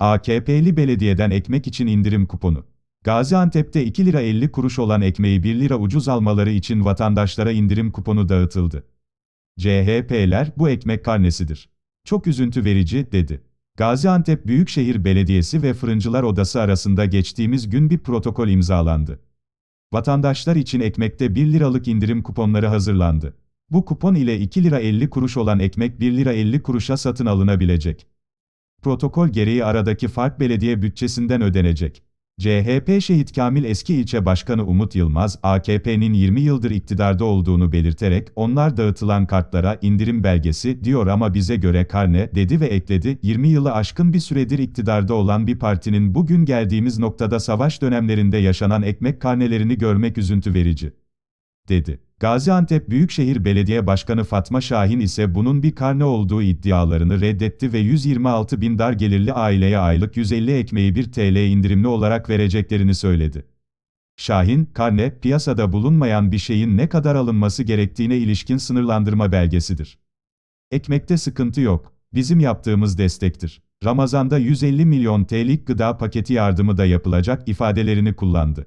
AKP'li belediyeden ekmek için indirim kuponu. Gaziantep'te 2 lira 50 kuruş olan ekmeği 1 lira ucuz almaları için vatandaşlara indirim kuponu dağıtıldı. CHP'ler bu ekmek karnesidir. Çok üzüntü verici, dedi. Gaziantep Büyükşehir Belediyesi ve Fırıncılar Odası arasında geçtiğimiz gün bir protokol imzalandı. Vatandaşlar için ekmekte 1 liralık indirim kuponları hazırlandı. Bu kupon ile 2 lira 50 kuruş olan ekmek 1 lira 50 kuruşa satın alınabilecek protokol gereği aradaki fark belediye bütçesinden ödenecek. CHP Şehit Kamil eski ilçe başkanı Umut Yılmaz, AKP'nin 20 yıldır iktidarda olduğunu belirterek onlar dağıtılan kartlara indirim belgesi diyor ama bize göre karne dedi ve ekledi, 20 yılı aşkın bir süredir iktidarda olan bir partinin bugün geldiğimiz noktada savaş dönemlerinde yaşanan ekmek karnelerini görmek üzüntü verici dedi. Gaziantep Büyükşehir Belediye Başkanı Fatma Şahin ise bunun bir karne olduğu iddialarını reddetti ve 126 bin dar gelirli aileye aylık 150 ekmeği 1 TL indirimli olarak vereceklerini söyledi. Şahin, karne, piyasada bulunmayan bir şeyin ne kadar alınması gerektiğine ilişkin sınırlandırma belgesidir. Ekmekte sıkıntı yok, bizim yaptığımız destektir. Ramazan'da 150 milyon TL'lik gıda paketi yardımı da yapılacak ifadelerini kullandı.